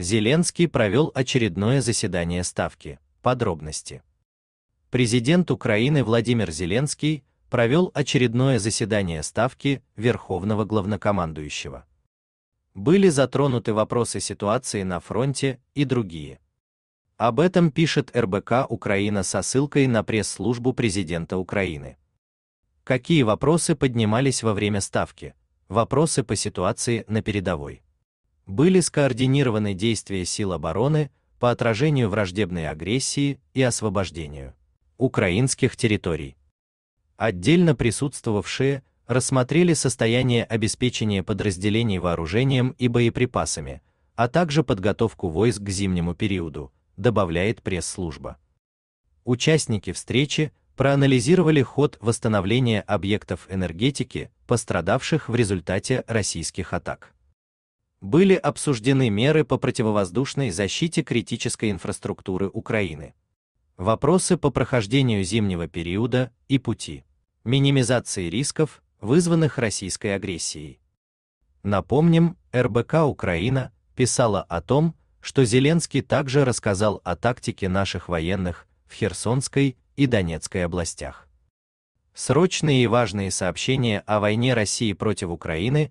Зеленский провел очередное заседание Ставки. Подробности. Президент Украины Владимир Зеленский провел очередное заседание Ставки Верховного Главнокомандующего. Были затронуты вопросы ситуации на фронте и другие. Об этом пишет РБК Украина со ссылкой на пресс-службу президента Украины. Какие вопросы поднимались во время ставки? Вопросы по ситуации на передовой были скоординированы действия сил обороны по отражению враждебной агрессии и освобождению украинских территорий. Отдельно присутствовавшие рассмотрели состояние обеспечения подразделений вооружением и боеприпасами, а также подготовку войск к зимнему периоду, добавляет пресс-служба. Участники встречи проанализировали ход восстановления объектов энергетики, пострадавших в результате российских атак были обсуждены меры по противовоздушной защите критической инфраструктуры Украины. Вопросы по прохождению зимнего периода и пути минимизации рисков, вызванных российской агрессией. Напомним, РБК Украина писала о том, что Зеленский также рассказал о тактике наших военных в Херсонской и Донецкой областях. Срочные и важные сообщения о войне России против Украины